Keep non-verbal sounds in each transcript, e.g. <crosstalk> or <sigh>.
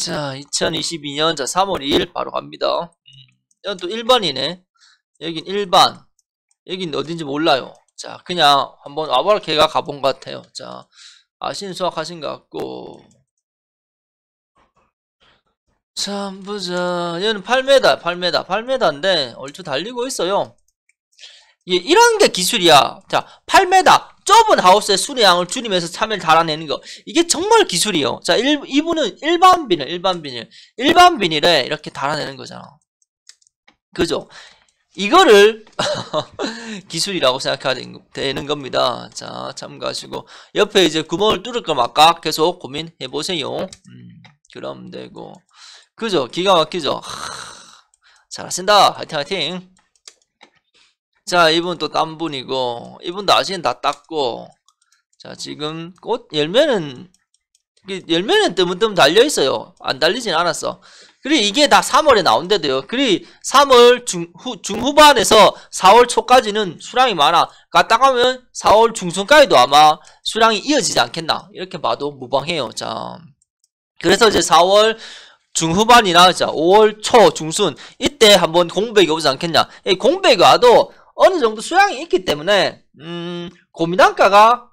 자, 2022년 자 3월 2일 바로 갑니다. 음, 또 1번이네. 여긴 1번. 여긴 어딘지 몰라요. 자, 그냥 한번 아바라 개가 가본 것 같아요. 자, 아시는 수학 하신 것 같고. 참, 보자. 얘는 8m, 8m, 8m인데, 얼추 달리고 있어요. 예, 이런 게 기술이야. 자, 8m, 좁은 하우스의 수량을 줄이면서 참여를 달아내는 거 이게 정말 기술이에요 자 일, 이분은 일반 비닐 일반 비닐 일반 비닐에 이렇게 달아내는 거잖아 그죠 이거를 <laughs> 기술이라고 생각해야 되는 겁니다 자 참고하시고 옆에 이제 구멍을 뚫을 까말까 계속 고민해 보세요 음, 그럼 되고 그죠 기가 막히죠 하, 잘하신다 화이팅 화이팅 자 이분 또 딴 분이고 이분도 아직은다 땄고 자 지금 꽃 열매는 열매는 뜨문뜨문 달려있어요 안 달리진 않았어 그리고 이게 다 3월에 나온대도요 그리고 3월 중, 후, 중후반에서 4월 초까지는 수량이 많아 갔다 가면 4월 중순까지도 아마 수량이 이어지지 않겠나 이렇게 봐도 무방해요 자 그래서 이제 4월 중후반이나 자 5월 초 중순 이때 한번 공백이 오지 않겠냐 공백이 와도 어느 정도 수량이 있기 때문에 음, 고민단가가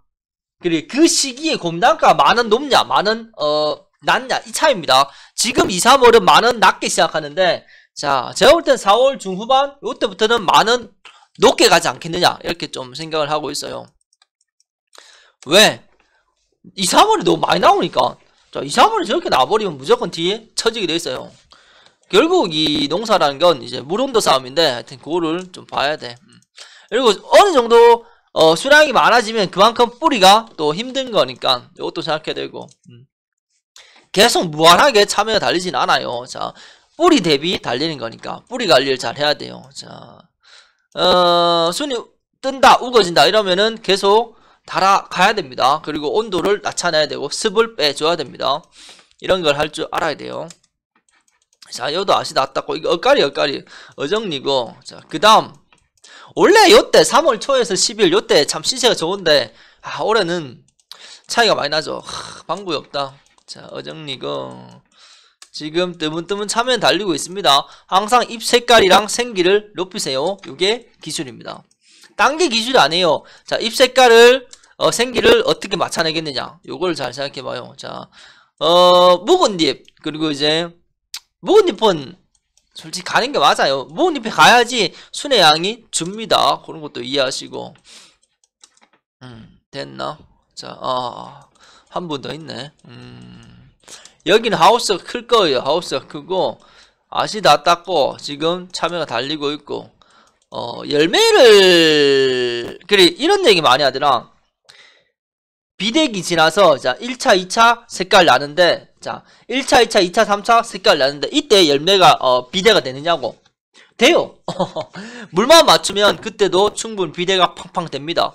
그리고 그 시기에 고민단가가 만원 높냐 만원 어 낮냐 이차입니다 지금 2, 3월은 만원 낮게 시작하는데 자 제가 볼 땐 4월 중후반 이때부터는 만원 높게 가지 않겠느냐 이렇게 좀 생각을 하고 있어요. 왜? 2, 3월이 너무 많이 나오니까 자 2, 3월이 저렇게 나버리면 무조건 뒤에 처지게 돼 있어요. 결국 이 농사라는 건 이제 물온도 싸움인데 하여튼 그거를 좀 봐야 돼. 그리고 어느 정도 어, 수량이 많아지면 그만큼 뿌리가 또 힘든 거니까 이것도 생각해야 되고 음. 계속 무한하게 참여가 달리진 않아요. 자, 뿌리 대비 달리는 거니까 뿌리 관리를 잘 해야 돼요. 자, 어, 순이 뜬다, 우거진다 이러면은 계속 달아가야 됩니다. 그리고 온도를 낮춰내야 되고 습을 빼줘야 됩니다. 이런 걸 할 줄 알아야 돼요. 자, 여도 아시 다 낫다고 뭐 이거 엇갈이 엇갈이 어정리고 자, 그 다음 원래 요때 3월 초에서 1 2일 요때 참 시세가 좋은데 아, 올해는 차이가 많이 나죠. 하, 방법이 없다. 자, 어정리거 지금 뜨문뜨문 차면 달리고 있습니다. 항상 입 색깔이랑 생기를 높이세요. 이게 기술입니다. 딴 게 기술이 아니에요. 자, 잎 색깔을 어, 생기를 어떻게 맞춰내겠느냐. 이걸잘 생각해봐요. 자, 어, 묵은 잎 그리고 이제 묵은 잎은 솔직히 가는 게 맞아요. 모은잎에 가야지 순의 양이 줍니다. 그런 것도 이해하시고. 음, 됐나? 자, 아, 아 한분 더 있네. 음, 여기는 하우스가 클 거예요. 하우스가 크고, 아시 다 땄고, 지금 참여가 달리고 있고, 어, 열매를, 그래, 이런 얘기 많이 하더라. 비대기 지나서, 자, 1차, 2차 색깔 나는데, 자 1차 2차 2차 3차 색깔 나는데 이때 열매가 어, 비대가 되느냐고 돼요 <laughs> 물만 맞추면 그때도 충분 비대가 팡팡 됩니다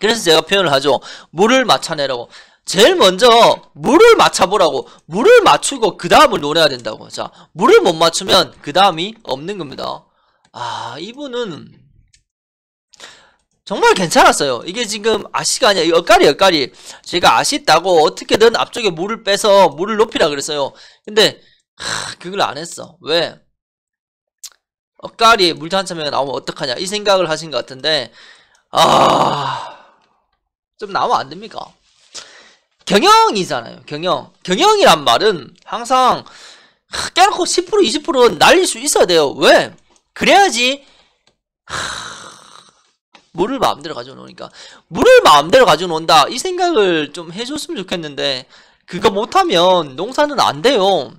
그래서 제가 표현을 하죠 물을 맞춰내라고 제일 먼저 물을 맞춰보라고 물을 맞추고 그 다음을 논해야 된다고 자 물을 못 맞추면 그 다음이 없는 겁니다 아 이분은 정말 괜찮았어요. 이게 지금 아시가 아니야. 엇갈이엇갈이 제가 아쉽다고 어떻게든 앞쪽에 물을 빼서 물을 높이라 그랬어요. 근데 하, 그걸 안 했어. 왜? 엇갈이물 단차면 나오면 어떡하냐 이 생각을 하신 것 같은데 아좀 나오면 안 됩니까? 경영이잖아요. 경영. 경영이란 말은 항상 하, 깨놓고 10% 20% 날릴 수 있어야 돼요. 왜? 그래야지 하, 물을 마음대로 가져놓으니까 물을 마음대로 가져놓는다이 생각을 좀 해줬으면 좋겠는데 그거 못하면 농사는 안 돼요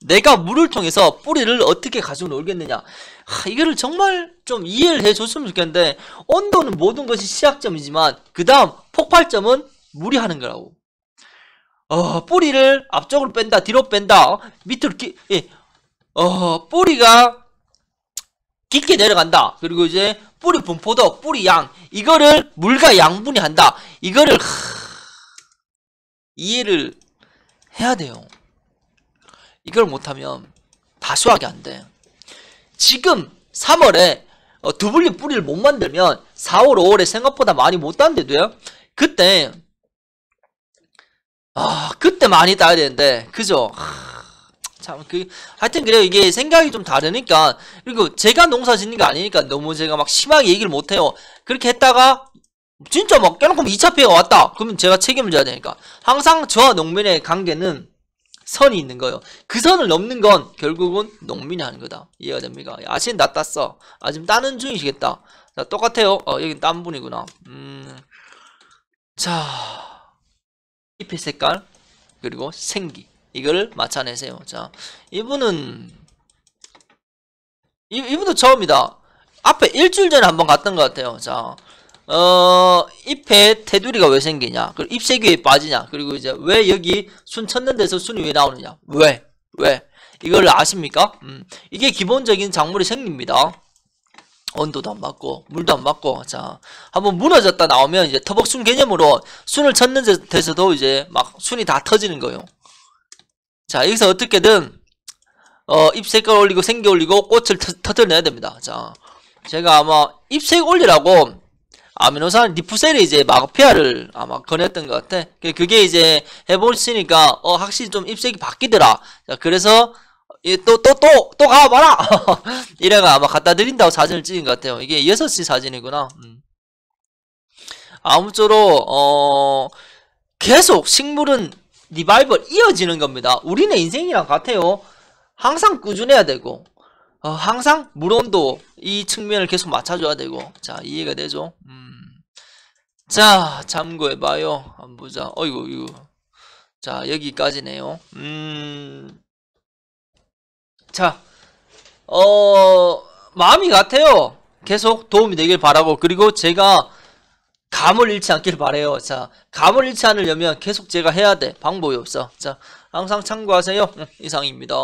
내가 물을 통해서 뿌리를 어떻게 가져놓 놀겠느냐 하, 이거를 정말 좀 이해를 해줬으면 좋겠는데 온도는 모든 것이 시작점이지만 그 다음 폭발점은 물이 하는 거라고 어, 뿌리를 앞쪽으로 뺀다 뒤로 뺀다 밑으로 끼, 예. 어, 뿌리가 깊게 내려간다. 그리고 이제 뿌리 분포도 뿌리 양 이거를 물과 양분이 한다. 이거를 이해를 해야 돼요. 이걸 못하면 다수하게안 돼. 지금 3월에 어, 두블리 뿌리를 못 만들면 4월, 5월에 생각보다 많이 못 따는데도요. 그때 아 그때 많이 따야 되는데 그죠? 참그 하여튼 그래요 이게 생각이 좀 다르니까 그리고 제가 농사 짓는 게 아니니까 너무 제가 막 심하게 얘기를 못해요 그렇게 했다가 진짜 막 깨놓고 2차 피해가 왔다 그러면 제가 책임을 져야 되니까 항상 저와 농민의 관계는 선이 있는 거예요 그 선을 넘는 건 결국은 농민이 하는 거다 이해가 됩니까 아신낫 땄어 아 지금 따는 중이시겠다 자 똑같아요 어 여긴 딴 분이구나 음자 잎의 색깔 그리고 생기 이걸 맞춰내세요. 자, 이분은 이, 이분도 처음이다. 앞에 일주일 전에 한번 갔던 것 같아요. 자, 어, 잎에 테두리가 왜 생기냐? 그리고 잎새기에 빠지냐? 그리고 이제 왜 여기 순 쳤는데서 순이 왜 나오느냐? 왜? 왜? 이걸 아십니까? 음, 이게 기본적인 작물이생깁니다 온도도 안 맞고 물도 안 맞고 자 한번 무너졌다 나오면 이제 터벅순 개념으로 순을 쳤는데서도 이제 막 순이 다 터지는 거예요. 자, 여기서 어떻게든 어, 잎색을 올리고 생겨 올리고 꽃을 터, 트려내야 됩니다. 자, 제가 아마 잎색 올리라고 아미노산 리프셀이 이제 마그피아를 아마 권했던 것 같아. 그, 그게 이제 해보시니까 어, 확실히 좀 잎색이 바뀌더라. 자, 그래서 또또또 또 또, 가봐라 <laughs> 이래가 아마 갖다 드린다고 사진을 찍은 것 같아요 이게 6시 사진이구나 음. 아무쪼록 어 계속 식물은 리바이벌 이어지는 겁니다. 우리네 인생이랑 같아요. 항상 꾸준해야 되고 어, 항상 물온도 이 측면을 계속 맞춰줘야 되고 자 이해가 되죠? 음. 자 참고해봐요. 한번 보자. 어이구 이구. 자 여기까지네요. 음. 자, 어, 마음이 같아요. 계속 도움이 되길 바라고. 그리고 제가 감을 잃지 않길 바래요. 자, 감을 잃지 않으려면 계속 제가 해야 돼. 방법이 없어. 자, 항상 참고하세요. 음, 이상입니다.